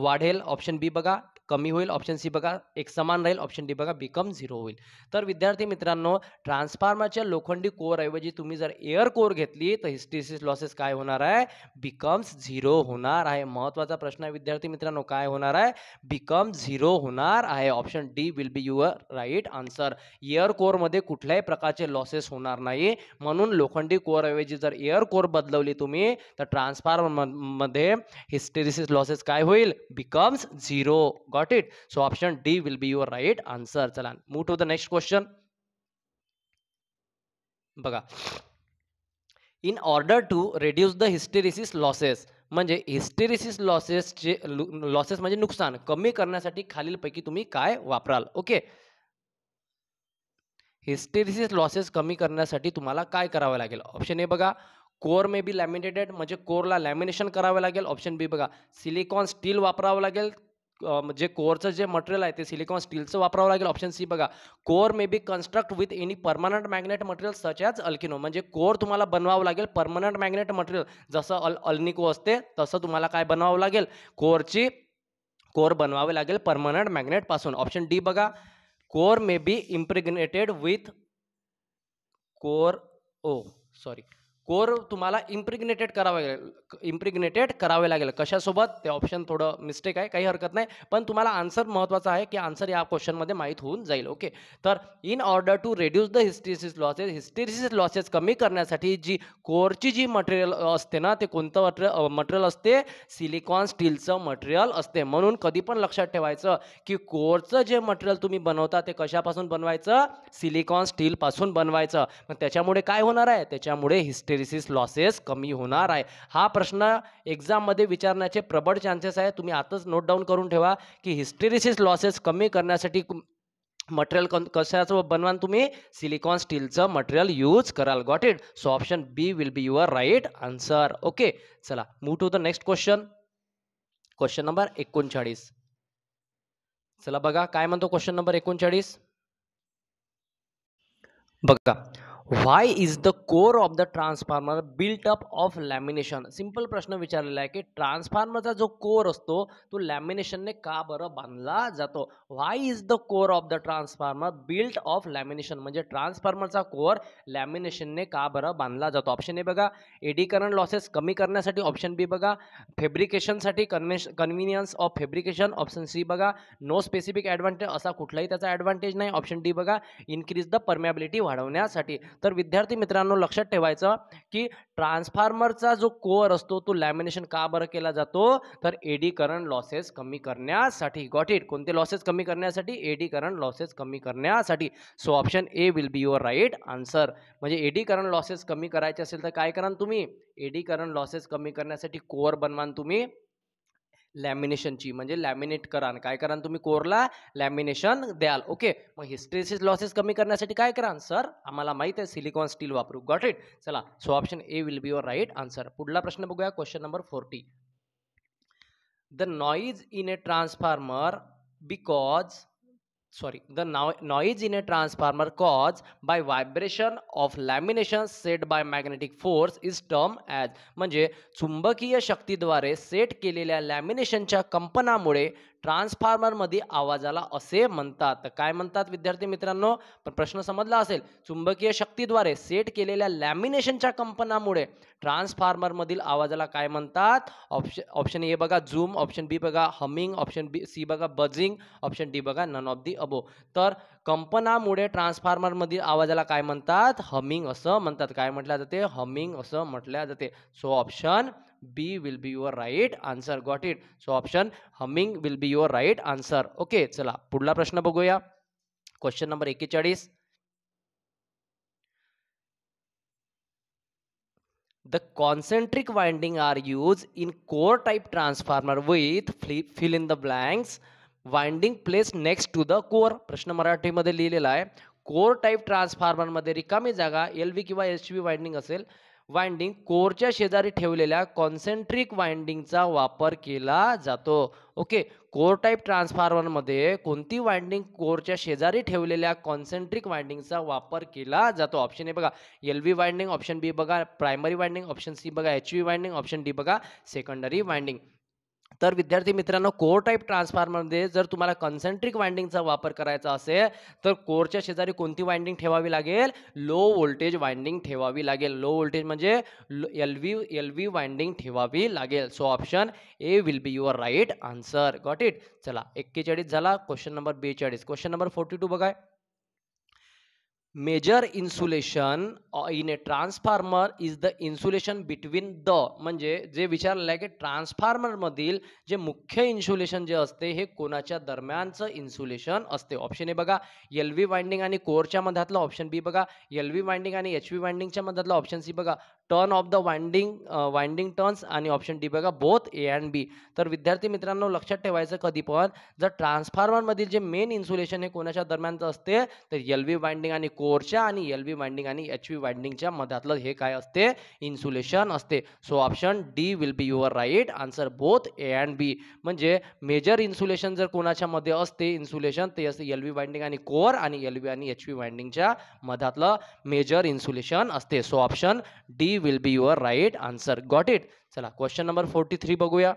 वाढेल ऑप्शन बी बघा कमी होईल ऑप्शन सी बघा एक समान राहील ऑप्शन डी बघा बिकम झिरो होईल तर विद्यार्थी मित्रांनो ट्रान्सफॉर्मरच्या लोखंडी ऐवजी तुम्ही जर एअर कोर घेतली तर हिस्टिसिस लॉसेस काय होणार आहे बिकम्स झिरो होणार आहे महत्त्वाचा प्रश्न आहे विद्यार्थी मित्रांनो काय होणार आहे बिकम झिरो होणार आहे option D will be your right answer air कोरमध्ये कुठल्याही प्रकारचे लॉसेस होणार नाही म्हणून लोखंडी कोअरऐवजी जर एअर कोर बदलवली तुम्ही तर मध्ये हिस्टेरिसिस लॉसेस काय होईल becomes zero Got it? So option D will be your right answer. chala Move to the next question. बघा in order to reduce the hysteresis losses म्हणजे हिस्टेरिसिस लॉसेसचे लॉसेस म्हणजे नुकसान कमी करण्यासाठी खालीलपैकी तुम्ही काय वापराल ओके हिस्टेरिसिस लॉसेस कमी करण्यासाठी तुम्हाला काय करावं लागेल ऑप्शन ए बघा कोर मे बी लॅमिनेटेड म्हणजे कोरला लॅमिनेशन करावं लागेल ऑप्शन बी बघा सिलिकॉन स्टील वापरावं लागेल जे कोअरचं जे मटेरियल आहे ते सिलिकॉन स्टीलचं वापरावं लागेल ऑप्शन सी बघा core may be construct with any permanent magnet material such as अल्किनो म्हणजे कोअर तुम्हाला बनवावं लागेल परमनंट मॅग्नेट मटेरियल जसं अल अल्निको असते तसं तुम्हाला काय बनवावं लागेल कोअरची कोअर बनवावे लागेल परमनंट मॅग्नेटपासून ऑप्शन डी बघा core may be impregnated with core oh sorry core तुम्हाला इम्प्रिग्नेटेड करावं लागेल इम्प्रिग्नेटेड करावे लागेल कशासोबत ते ऑप्शन थोडं मिस्टेक आहे काही हरकत नाही पण तुम्हाला आन्सर महत्त्वाचा आहे की आन्सर या क्वेश्चनमध्ये माहीत होऊन जाईल ओके तर in order to reduce the hysteresis losses hysteresis losses कमी करण्यासाठी जी कोरची जी मटेरियल असते ना ते कोणतं मटेरियल मटेरियल असते सिलिकॉन स्टीलचं मटेरियल असते म्हणून कधी पण लक्षात ठेवायचं की कोरचं जे मटेरियल तुम्ही बनवता ते कशापासून बनवायचं सिलिकॉन स्टीलपासून बनवायचं मग त्याच्यामुळे काय होणार आहे त्याच्यामुळे हिस्टेरि हिस्टेरिसिस लॉसेस कमी होणार आहे हा प्रश्न एक्झाममध्ये विचारण्याचे प्रबळ चान्सेस आहे तुम्ही आताच नोट डाऊन करून ठेवा की हिस्टेरिसिस लॉसेस कमी करण्यासाठी मटेरियल कशाचं बनवान तुम्ही सिलिकॉन स्टीलचं मटेरियल यूज कराल got it so option B will be your right answer okay चला move to the next question question number एकोणचाळीस चला बघा काय म्हणतो क्वेश्चन नंबर एकोणचाळीस बघा why is the core of the transformer built up of lamination simple प्रश्न विचारलेला आहे की ट्रान्सफॉर्मरचा जो कोर असतो तो लॅमिनेशनने का बरं बांधला जातो why is the core of the transformer built of lamination म्हणजे ट्रान्सफॉर्मरचा कोर लॅमिनेशनने का बरं बांधला जातो ऑप्शन ए बघा एडी लॉसेस कमी करण्यासाठी ऑप्शन बी बघा फेब्रिकेशनसाठी कन्व्हेश convenience of fabrication option C बघा नो स्पेसिफिक ॲडव्हान्टेज असा कुठलाही त्याचा ॲडव्हान्टेज नाही ऑप्शन डी बघा इन्क्रीज द परमॅबिलिटी वाढवण्यासाठी तर विद्यार्थी मित्रांनो लक्षात ठेवायचं की ट्रान्सफार्मरचा जो कोअर असतो तो लॅमिनेशन का बरं केला जातो तर एडी करंट लॉसेस कमी करण्यासाठी गॉट इट कोणते लॉसेस कमी करण्यासाठी एडी करंट लॉसेस कमी करण्यासाठी so option A will be your right answer म्हणजे एडी करंट लॉसेस कमी करायचे असेल तर काय कराल तुम्ही एडी करंट लॉसेस कमी करण्यासाठी कोअर बनवान तुम्ही लॅमिनेशनची म्हणजे लॅमिनेट करान काय करान तुम्ही कोरला लॅमिनेशन द्याल ओके मग हिस्ट्रेसिस लॉसेस कमी करण्यासाठी काय करान सर आम्हाला माहीत आहे सिलिकॉन स्टील वापरू गॉट इट चला so option A will be your right answer पुढला प्रश्न बघूया question number forty the noise in a transformer because sorry the no noise in a transformer caused by vibration of lamination set by magnetic force is termed as म्हणजे चुंबकीय शक्तीद्वारे set केलेल्या लॅमिनेशनच्या कंपनामुळे ट्रान्सफॉर्मरमध्ये आवाजाला असे म्हणतात काय म्हणतात विद्यार्थी मित्रांनो पण प्रश्न समजला असेल चुंबकीय शक्तीद्वारे सेट केलेल्या लॅमिनेशनच्या कंपनामुळे ट्रान्सफॉर्मरमधील आवाजाला काय म्हणतात ऑप्शन ऑप्शन ए बघा झूम ऑप्शन बी बघा हमिंग ऑप्शन बी सी बघा बजिंग ऑप्शन डी बघा नन ऑफ दी अबो तर कंपनामुळे ट्रान्सफॉर्मरमधील आवाजाला काय म्हणतात हमिंग असं म्हणतात काय म्हटलं जाते हमिंग असं म्हटल्या जाते so option B will be your right answer. Got it? So option humming will be your right answer. Okay, चला पुढला प्रश्न बघूया क्वेश्चन नंबर एक्केचाळीस The concentric winding are used in core type transformer with fill in the blanks. Winding placed next to the core. प्रश्न मराठीमध्ये लिहिलेला आहे core type ट्रान्सफॉर्मरमध्ये रिकामी जागा एल व्ही किंवा एच व्ही वाइंडिंग असेल वाइंडिंग कोरच्या शेजारी ठेवलेल्या कॉन्सेंट्रिक वाइंडिंगचा वापर केला जातो ओके कोर टाईप ट्रान्सफॉर्मरमध्ये कोणती वाइंडिंग कोरच्या शेजारी ठेवलेल्या कॉन्सेंट्रिक वाइंडिंगचा वापर केला जातो ऑप्शन ए बघा L V winding option B बघा प्रायमरी वाइंडिंग ऑप्शन सी बघा H V winding option D बघा सेकंडरी वाइंडिंग तर विद्यार्थी मित्रांनो कोर टाईप ट्रान्सफॉर्मरमध्ये जर तुम्हाला कन्सेंट्रिक वाइंडिंगचा वापर करायचा असेल तर कोरच्या शेजारी कोणती वाइंडिंग ठेवावी लागेल लो व्होल्टेज वाइंडिंग ठेवावी लागेल लो व्होल्टेज म्हणजे L V L V winding ठेवावी लागेल so option A will be your right answer got it चला एक्केचाळीस झाला क्वेश्चन नंबर बेचाळीस क्वेश्चन नंबर फोर्टी टू बघाय major insulation in a transformer is the insulation between the म्हणजे जे विचारलं आहे की ट्रान्सफार्मरमधील जे मुख्य इन्सुलेशन जे असते हे कोणाच्या दरम्यानचं इन्सुलेशन असते ऑप्शन ए बघा एल व्ही वाइंडिंग आणि कोरच्या मधातला ऑप्शन बी बघा एल व्ही वाइंडिंग आणि एच व्ही वाइंडिंगच्या मधातला ऑप्शन सी बघा turn of the winding winding turns आणि ऑप्शन डी बघा बोथ ए अँड बी तर विद्यार्थी मित्रांनो लक्षात ठेवायचं कधी पण जर ट्रान्सफॉर्मरमधील जे मेन इन्सुलेशन हे कोणाच्या दरम्यानचं असते तर एल व्ही वाइंडिंग आणि कोरच्या आणि एल व्ही वाइंडिंग आणि एच व्ही वाइंडिंगच्या मधातलं हे काय असते इन्सुलेशन असते so option D will be your right answer both A and B म्हणजे मेजर इन्सुलेशन जर कोणाच्या मध्ये असते इन्सुलेशन ते असते एल व्ही वाइंडिंग आणि कोर आणि एल व्ही आणि एच व्ही वाइंडिंगच्या मधातलं मेजर इन्सुलेशन असते so option D will be your right answer. Got it? चला question number forty-three. Three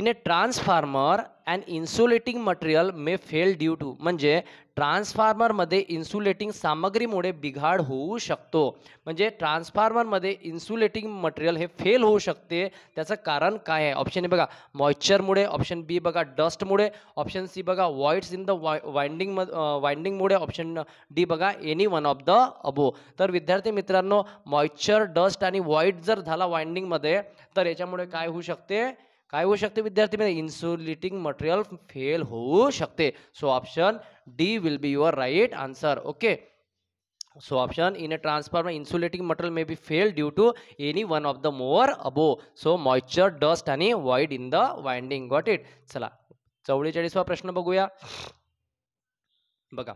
in a transformer and insulating material may fail due to म्हणजे ट्रान्सफार्मरमध्ये insulating सामग्रीमुळे बिघाड होऊ शकतो म्हणजे ट्रान्सफार्मरमध्ये इन्सुलेटिंग मटेरियल हे फेल होऊ शकते त्याचं कारण काय आहे ऑप्शन ए बघा मॉइश्चरमुळे ऑप्शन बी बघा डस्टमुळे ऑप्शन सी बघा voids in the Y winding वाइंडिंगमुळे ऑप्शन डी बघा any one of the above तर विद्यार्थी मित्रांनो मॉइश्चर डस्ट आणि व्हाईट जर झाला वाइंडिंगमध्ये तर याच्यामुळे काय होऊ शकते काय हो सकते विद्यार्थी मित्र इन्सुलेटिंग मटेरियल फेल हो सकते so option D will be your right answer okay so option in a transformer insulating material may be fail due to any one of the more above so moisture dust आणि void in the winding got it चला चव्वेचाळीसवा प्रश्न बघूया ब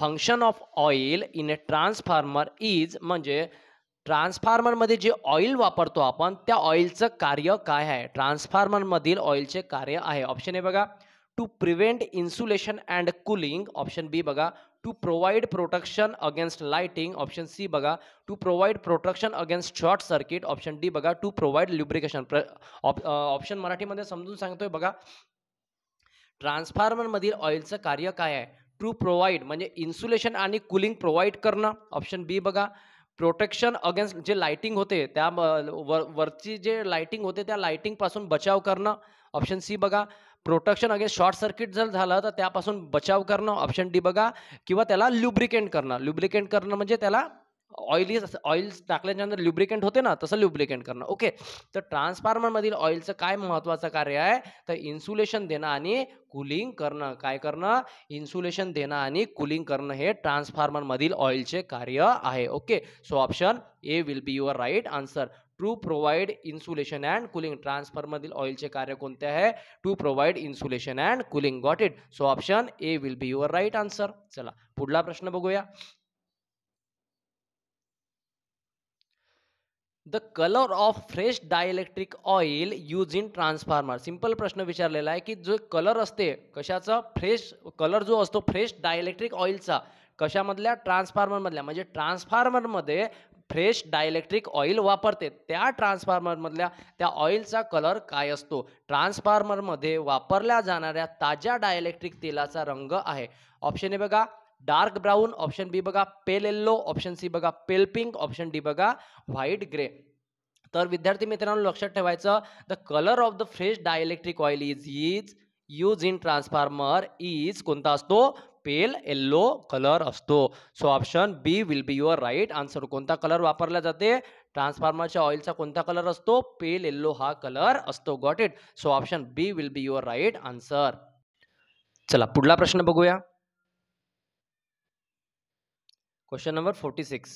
function of oil in a transformer is म्हणजे ट्रान्सफार्मरमध्ये जे oil वापरतो आपण त्या ऑइलचं कार्य काय आहे मधील ऑइलचे कार्य आहे ऑप्शन ए बघा to prevent insulation and cooling option B बघा to provide protection against lighting option C बघा to provide protection against short circuit option D बघा टू प्रोव्हाइड ल्युब्रिकेशन ऑप्शन मराठीमध्ये समजून सांगतोय बघा मधील ऑइलचं कार्य काय आहे टू प्रोव्हाइड म्हणजे इन्सुलेशन आणि कुलिंग प्रोव्हाइड करणं ऑप्शन बी बघा प्रोटेक्शन अगेन्स्ट जे लाइटिंग होते त्या वर वरची जे लाइटिंग होते त्या लाइटिंगपासून बचाव करणं ऑप्शन सी बघा प्रोटेक्शन अगेन्स्ट शॉर्ट सर्किट जर झालं तर त्यापासून बचाव करणं ऑप्शन डी बघा किंवा त्याला ल्युब्रिकेंट करणं ल्युब्रिकेंट करणं म्हणजे त्याला ऑइली ऑइल्स टाकल्याच्यानंतर ल्युब्रिकेंट होते ना तसं ल्युब्रिकेंट करणं ओके तर ट्रान्सफार्मरमधील ऑइलचं काय महत्त्वाचं कार्य आहे तर इन्सुलेशन देणं आणि कुलिंग करणं काय करणं इन्सुलेशन देणं आणि कुलिंग करणं हे ट्रान्सफार्मरमधील ऑइलचे कार्य आहे okay so option A will be your right answer to provide insulation and cooling ट्रान्सफरमधील ऑइलचे कार्य कोणते आहे to provide insulation and cooling got it so option A will be your right answer चला पुढला प्रश्न बघूया the colour of fresh dielectric oil use in transformer simple प्रश्न विचारलेला आहे की जो कलर असते कशाचा फ्रेश कलर जो असतो फ्रेश डायलेक्ट्रिक ऑइलचा कशामधल्या ट्रान्सफार्मरमधल्या म्हणजे ट्रान्सफार्मरमध्ये फ्रेश डायलेक्ट्रिक ऑइल वापरते त्या ट्रान्सफॉर्मरमधल्या त्या ऑइलचा कलर काय असतो ट्रान्सफॉर्मरमध्ये वापरल्या जाणाऱ्या ताज्या डायलेक्ट्रिक तेलाचा रंग आहे ऑप्शन हे बघा डार्क ब्राऊन ऑप्शन बी बघा पेल येल्लो ऑप्शन सी बघा पेल पिंक ऑप्शन डी बघा व्हाईट ग्रे तर विद्यार्थी मित्रांनो लक्षात ठेवायचं the colour of the fresh dielectric oil is is use in transformer is कोणता असतो पेल येल्लो कलर असतो so option B will be your right answer कोणता कलर वापरला जाते ट्रान्सफॉर्मरच्या ऑइलचा कोणता कलर असतो पेल येल्लो हा कलर असतो got it so option B will be your right answer चला पुढला प्रश्न बघूया क्वेश्चन नंबर फोर्टी सिक्स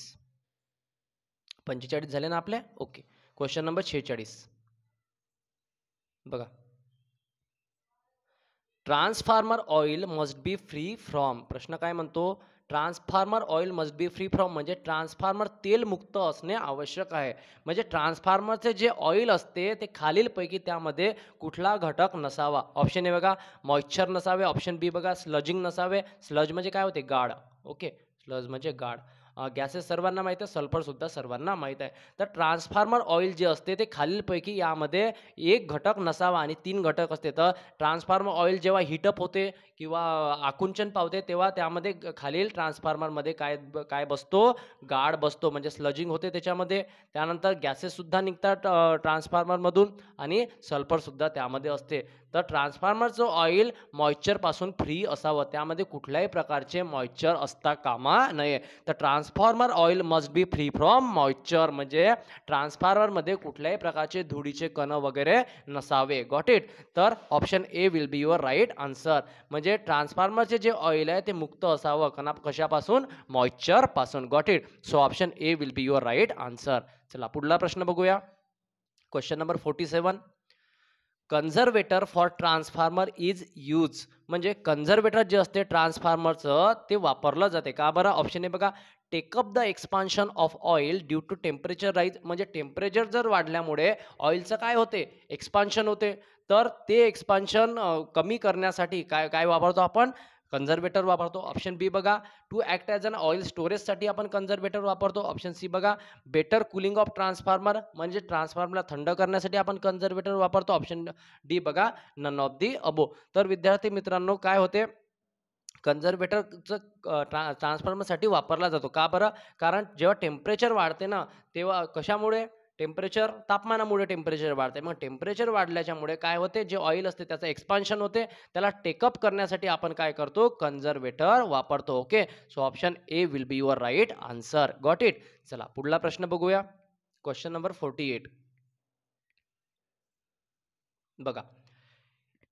पंचेचाळीस झाले ना आपले ओके क्वेश्चन नंबर शेहेचाळीस बघा transformer oil must be free from प्रश्न काय म्हणतो transformer oil must be free from म्हणजे ट्रान्सफार्मर मुक्त असणे आवश्यक आहे म्हणजे ट्रान्सफार्मरचे जे ऑइल असते ते खालीलपैकी त्यामध्ये कुठला घटक नसावा ऑप्शन ए बघा मॉइश्चर नसावे ऑप्शन बी बघा स्लजिंग नसावे स्लज म्हणजे काय होते गाड ओके प्लस म्हणजे गाड गॅसेस सर्वांना माहीत आहे सल्फरसुद्धा सर्वांना माहीत आहे तर ट्रान्सफार्मर ऑइल जे असते ते खालीलपैकी यामध्ये एक घटक नसावा आणि तीन घटक असते तर ट्रान्सफार्मर ऑइल जेव्हा हिटअप होते किंवा आकुंचन पावते तेव्हा त्यामध्ये खालील ट्रान्सफॉर्मरमध्ये काय काय बसतो गाड बसतो म्हणजे स्लजिंग होते त्याच्यामध्ये त्यानंतर गॅसेससुद्धा निघतात ट्रान्सफॉर्मरमधून आणि सल्फरसुद्धा त्यामध्ये असते तर ट्रान्सफॉर्मरचं ऑइल मॉइश्चरपासून फ्री असावं त्यामध्ये कुठल्याही प्रकारचे मॉइश्चर असता कामा नये तर transformer oil must be free from moisture म्हणजे ट्रान्सफॉर्मरमध्ये कुठल्याही प्रकारचे धुडीचे कण वगैरे नसावे गॉट इट तर option A will be your right answer म्हणजे म्हणजे ट्रान्सफॉर्मरचे जे ऑइल आहे ते मुक्त असावं कना कशापासून पासून got it so option A will be your right answer चला पुढला प्रश्न बघूया question number forty seven conservator for transformer is use म्हणजे कन्झर्वेटर जे असते ट्रान्सफार्मरचं ते वापरलं जाते का बरं ऑप्शन आहे बघा take up the expansion of oil due to temperature rise म्हणजे टेम्परेचर जर वाढल्यामुळे ऑइलचं काय होते एक्सपान्शन होते तर ते एक्सपान्शन कमी करण्यासाठी काय काय वापरतो आपण कन्झर्वेटर वापरतो ऑप्शन बी बघा to act as an oil स्टोरेजसाठी आपण कन्झर्वेटर वापरतो ऑप्शन सी बघा बेटर कुलिंग ऑफ ट्रान्सफॉर्मर म्हणजे ट्रान्सफॉर्मरला थंड करण्यासाठी आपण कन्झर्वेटर वापरतो ऑप्शन डी बघा नन ऑफ दी अबो तर विद्यार्थी मित्रांनो काय होते कन्झर्वेटरचं ट्रान्सफॉर्मरसाठी वापरला जातो का बरं कारण जेव्हा टेम्परेचर वाढते ना तेव्हा कशामुळे टेम्परेचर तापमानामुळे टेम्परेचर वाढते मग टेम्परेचर वाढल्याच्यामुळे काय होते जे ऑइल असते त्याचं एक्सपान्शन होते त्याला टेकअप करण्यासाठी आपण काय करतो कन्झर्वेटर वापरतो okay so option A will be your right answer got it चला पुढला प्रश्न बघूया क्वेश्चन नंबर फोर्टी एट बघा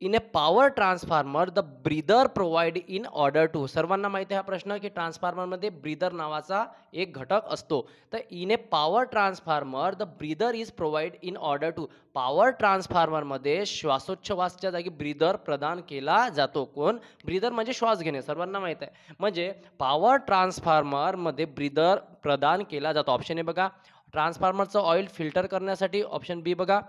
in a power transformer the breather provide in order to सर्वांना माहिती आहे हा प्रश्न की ट्रान्सफॉर्मरमध्ये ब्रीदर नावाचा एक घटक असतो तर in a power transformer the breather is provide in order to power ट्रान्सफॉर्मरमध्ये श्वासोच्छवासच्या जागी ब्रीदर प्रदान केला जातो कोण ब्रीदर म्हणजे श्वास घेणे सर्वांना माहीत आहे म्हणजे पॉवर ट्रान्सफॉर्मरमध्ये ब्रीदर प्रदान केला जातो ऑप्शन ए बघा ट्रान्सफॉर्मरचं ऑइल फिल्टर करण्यासाठी ऑप्शन बी बघा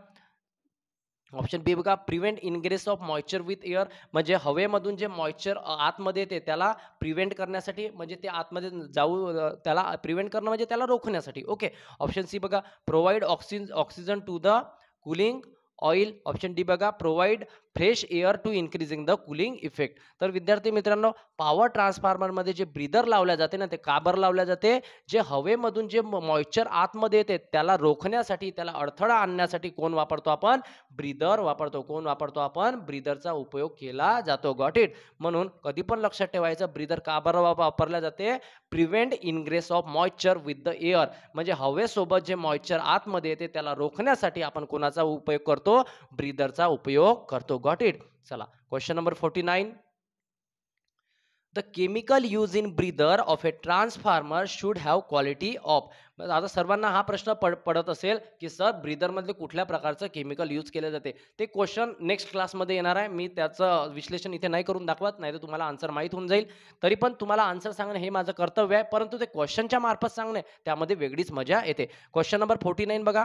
ऑप्शन बी बघा prevent ingress of moisture with air म्हणजे हवेमधून जे मॉइश्चर आतमध्ये येते त्याला प्रिव्हेंट करण्यासाठी म्हणजे ते आतमध्ये जाऊ त्याला प्रिव्हेंट करणं म्हणजे त्याला रोखण्यासाठी ओके ऑप्शन सी बघा provide oxygen oxygen to the cooling oil option D बघा provide fresh air to increasing the cooling effect तर विद्यार्थी मित्रांनो पॉवर ट्रान्सफॉर्मरमध्ये जे ब्रिदर लावल्या जाते ना ते काबर लावल्या जाते जे हवेमधून जे मॉइश्चर आतमध्ये येते त्याला रोखण्यासाठी त्याला अडथळा आणण्यासाठी कोण वापरतो आपण ब्रिदर वापरतो कोण वापरतो आपण ब्रिदरचा उपयोग केला जातो गॉट इट म्हणून कधी पण लक्षात ठेवायचं ब्रिदर काबर वापरल्या जाते prevent ingress of moisture with the air म्हणजे हवेसोबत जे मॉइश्चर आतमध्ये येते त्याला रोखण्यासाठी आपण कोणाचा उपयोग करतो ब्रिदरचा उपयोग करतो गॉट इट चला question number forty nine the chemical use in breather of a transformer should have quality of आता सर्वांना हा प्रश्न पड पडत असेल की सर ब्रीदरमधले कुठल्या प्रकारचं केमिकल यूज केले जाते ते क्वेश्चन नेक्स्ट क्लासमध्ये येणार आहे मी त्याचं विश्लेषण इथे नाही करून दाखवत नाही तर तुम्हाला आन्सर माहीत होऊन जाईल तरी पण तुम्हाला आन्सर सांगणं हे माझं कर्तव्य आहे परंतु ते क्वेश्चनच्या मार्फत सांगणे त्यामध्ये वेगळीच मजा येते क्वेश्चन नंबर फोर्टी नाईन बघा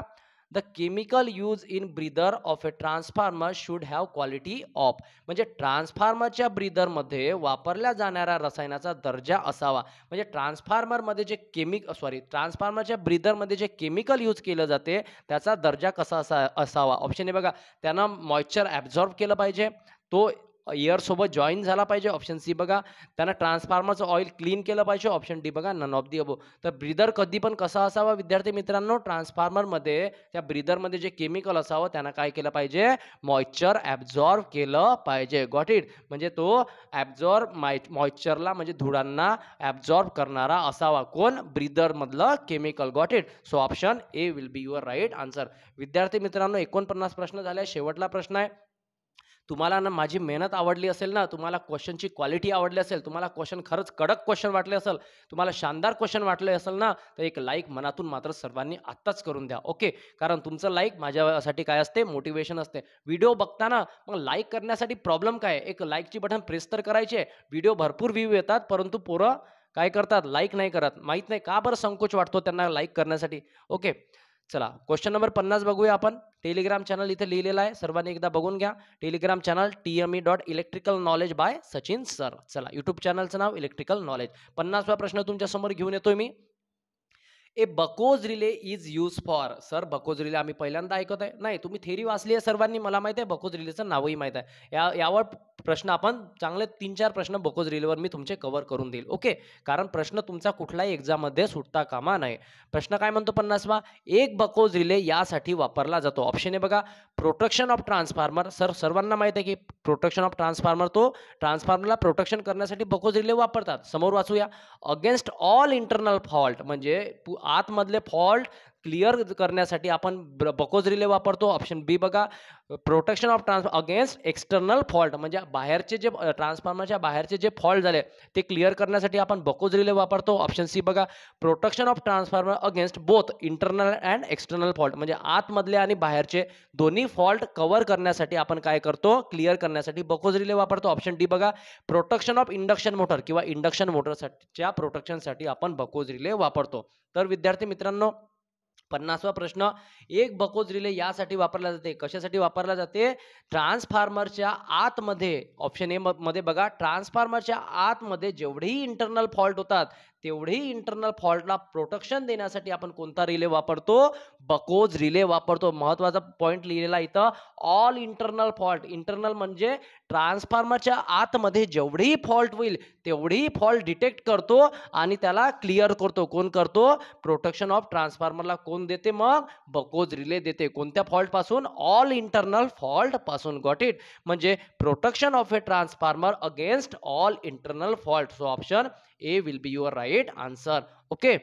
the chemical use in breather of a transformer should have quality of म्हणजे ट्रान्सफार्मरच्या ब्रिदरमध्ये वापरल्या जाणाऱ्या रसायनाचा दर्जा असावा म्हणजे ट्रान्सफार्मरमध्ये जे केमिक सॉरी ट्रान्सफार्मरच्या ब्रिदरमध्ये जे केमिकल यूज केलं जाते त्याचा दर्जा कसा असा असावा ऑप्शन हे बघा त्यांना मॉइश्चर ॲब्झॉर्ब केलं पाहिजे तो इयरसोबत जॉईन झाला पाहिजे ऑप्शन सी बघा त्यांना ट्रान्सफॉर्मरचं ऑइल क्लीन केलं पाहिजे ऑप्शन डी बघा नन ऑफ दी अबो तर ब्रिदर कधी पण कसा असावा विद्यार्थी मित्रांनो ट्रान्सफॉर्मरमध्ये त्या ब्रिदरमध्ये जे केमिकल असावं त्यांना काय केलं पाहिजे मॉइश्चर ॲब्झॉर्व केलं पाहिजे गॉट इट म्हणजे तो ॲब्झॉर्ब माय मॉइश्चरला म्हणजे धुळांना ॲब्झॉर्ब करणारा असावा कोण ब्रिदरमधलं chemical got it so option A will be your right answer विद्यार्थी मित्रांनो एकोणपन्नास प्रश्न झाले शेवटला प्रश्न आहे तुम्हाला ना माझी मेहनत आवडली असेल ना तुम्हाला क्वेश्चनची क्वालिटी आवडली असेल तुम्हाला क्वेश्चन खरंच कडक क्वेश्चन वाटले असेल तुम्हाला शानदार क्वेश्चन वाटले असेल ना तर एक लाईक मनातून मात्र सर्वांनी आत्ताच करून द्या ओके कारण तुमचं लाईक माझ्यासाठी काय असते मोटिवेशन असते व्हिडिओ बघताना मग लाईक करण्यासाठी प्रॉब्लेम काय एक लाईकची बटन प्रेस तर करायचे व्हिडिओ भरपूर व्ह्यू येतात परंतु पोरं काय करतात लाईक नाही करत माहीत नाही का बरं संकोच वाटतो त्यांना लाईक करण्यासाठी ओके चला क्वेश्चन नंबर पन्नास बघूया आपण टेलिग्राम चॅनल इथे लिहिलेला आहे सर्वांनी एकदा बघून घ्या Telegram channel T M E dot electrical knowledge by Sachin sir चला युट्यूब चॅनलचं नाव इलेक्ट्रिकल नॉलेज पन्नासवा प्रश्न तुमच्यासमोर घेऊन येतोय मी A Buchholz relay is use for sir Buchholz relay आम्ही पहिल्यांदा ऐकत आहे नाही तुम्ही थेरी वाचली आहे सर्वांनी मला माहिती आहे बकोज रिलेचं नावही माहीत आहे या यावर प्रश्न आपण चांगले तीन चार प्रश्न बकोज रिलेवर मी तुमचे कव्हर करून देईल ओके कारण प्रश्न तुमचा कुठलाही एक्झाममध्ये सुटता कामा नाही प्रश्न काय म्हणतो पन्नासवा एक बकोज रिले यासाठी वापरला जातो ऑप्शन आहे बघा प्रोटेक्शन ऑफ ट्रान्सफार्मर सर सर्वांना माहीत आहे की प्रोटेक्शन ऑफ ट्रान्सफार्मर तो ट्रान्सफॉर्मरला प्रोटेक्शन करण्यासाठी बकोज रिले वापरतात समोर वाचूया अगेन्स्ट ऑल इंटरनल फॉल्ट म्हणजे आतमधले फॉल्ट क्लिअर करण्यासाठी आपण बकोज रिले वापरतो ऑप्शन बी बघा protection of trans against external fault म्हणजे बाहेरचे जे ट्रान्सफॉर्मरच्या बाहेरचे जे फॉल्ट झाले ते क्लिअर करण्यासाठी आपण बकोज रिले वापरतो ऑप्शन सी बघा protection of transformer against both internal and external fault म्हणजे आतमधले आणि बाहेरचे दोन्ही फॉल्ट कवर करण्यासाठी आपण काय करतो क्लिअर करण्यासाठी बकोज रिले वापरतो ऑप्शन डी बघा प्रोटेक्शन ऑफ इंडक्शन मोटर किंवा इंडक्शन मोटरसाठीच्या प्रोटेक्शनसाठी आपण बकोज रिले वापरतो तर विद्यार्थी मित्रांनो पन्नासवा प्रश्न एक बकोज रिले यासाठी वापरला जाते कशासाठी वापरला जाते ट्रान्सफार्मरच्या आतमध्ये ऑप्शन ए मध्ये बघा आत आतमध्ये जेवढेही इंटरनल फॉल्ट होतात तेवढेही इंटरनल फॉल्टला प्रोटेक्शन देण्यासाठी आपण कोणता रिले वापरतो बकोज रिले वापरतो महत्वाचा पॉईंट लिहिलेला इथं ऑल इंटरनल फॉल्ट इंटरनल म्हणजे ट्रान्सफॉर्मरच्या आतमध्ये जेवढेही फॉल्ट होईल तेवढेही फॉल्ट डिटेक्ट करतो आणि त्याला क्लिअर करतो कोण करतो प्रोटेक्शन ऑफ ट्रान्सफॉर्मरला कोण देते मग बकोज रिले देते कोणत्या फॉल्टपासून ऑल इंटरनल फॉल्ट पासून गॉट इट म्हणजे protection of a transformer against all internal fault so option A will be your right right answer okay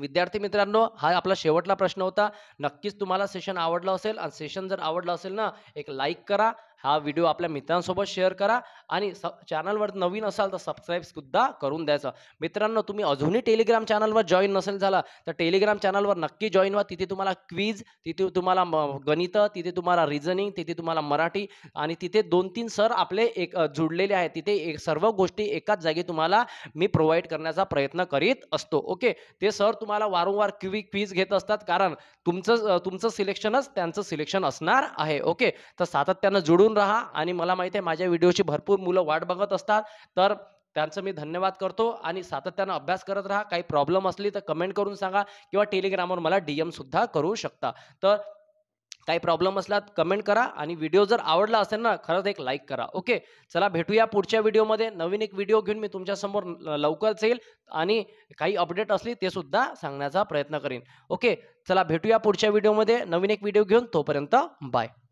विद्यार्थी मित्रांनो हा आपला शेवटला प्रश्न होता नक्कीच तुम्हाला सेशन आवडला असेल आणि सेशन जर आवडलं असेल ना एक लाईक करा हा व्हिडिओ आपल्या मित्रांसोबत शेअर करा आणि स चॅनलवर नवीन असाल तर सबस्क्राईबसुद्धा करून द्यायचं मित्रांनो तुम्ही अजूनही टेलिग्राम चॅनलवर जॉईन नसेल झाला तर टेलिग्राम चॅनलवर नक्की जॉईन व्हा तिथे तुम्हाला क्वीज तिथे तुम्हाला गणित तिथे तुम्हाला रिझनिंग तिथे तुम्हाला मराठी आणि तिथे दोन तीन सर आपले एक जुडलेले आहेत तिथे एक सर्व गोष्टी एकाच जागी तुम्हाला मी प्रोव्हाइड करण्याचा प्रयत्न करीत असतो ओके ते सर तुम्हाला वारंवार क्वी क्वीज घेत असतात कारण तुमचं तुमचं सिलेक्शनच त्यांचं सिलेक्शन असणार आहे ओके तर सातत्यानं जुडून जोडून राहा आणि मला माहिती आहे माझ्या व्हिडिओची भरपूर मुलं वाट बघत असतात तर त्यांचं मी धन्यवाद करतो आणि सातत्यानं अभ्यास करत राहा काही प्रॉब्लेम असली तर कमेंट करून सांगा किंवा टेलिग्रामवर मला डीएम सुद्धा करू शकता तर काही प्रॉब्लेम असला कमेंट करा आणि व्हिडिओ जर आवडला असेल ना खरंच एक लाईक करा ओके चला भेटूया पुढच्या व्हिडिओमध्ये नवीन एक व्हिडिओ घेऊन मी तुमच्यासमोर लवकरच येईल आणि काही अपडेट असली ते सुद्धा सांगण्याचा प्रयत्न करेन ओके चला भेटूया पुढच्या व्हिडिओमध्ये नवीन एक व्हिडिओ घेऊन तोपर्यंत बाय